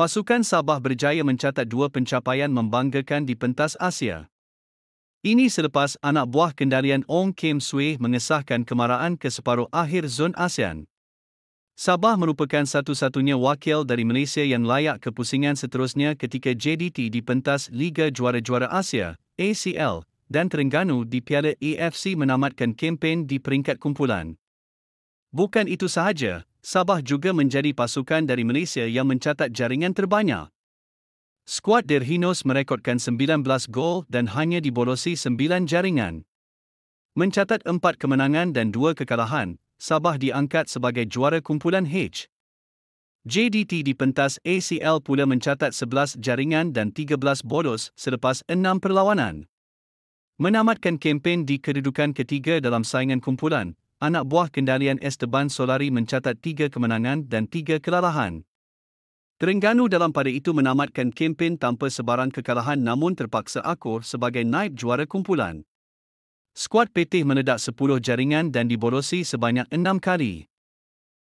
Pasukan Sabah berjaya mencatat dua pencapaian membanggakan di pentas Asia. Ini selepas anak buah kendalian Ong Kim Sui mengesahkan kemarahan ke separuh akhir zon ASEAN. Sabah merupakan satu-satunya wakil dari Malaysia yang layak kepusingan seterusnya ketika JDT di pentas Liga Juara-Juara Asia, ACL, dan Terengganu di Piala AFC menamatkan kempen di peringkat kumpulan. Bukan itu sahaja, Sabah juga menjadi pasukan dari Malaysia yang mencatat jaringan terbanyak. Skuad Derhinos merekodkan 19 gol dan hanya dibolosi 9 jaringan. Mencatat 4 kemenangan dan 2 kekalahan, Sabah diangkat sebagai juara kumpulan H. JDT di pentas ACL pula mencatat 11 jaringan dan 13 bolos selepas 6 perlawanan. Menamatkan kempen di kedudukan ketiga dalam saingan kumpulan, anak buah kendalian Esteban Solari mencatat tiga kemenangan dan tiga kelalahan. Terengganu dalam pada itu menamatkan kempen tanpa sebarang kekalahan namun terpaksa akur sebagai naib juara kumpulan. Skuad Petih menedak 10 jaringan dan diborosi sebanyak 6 kali.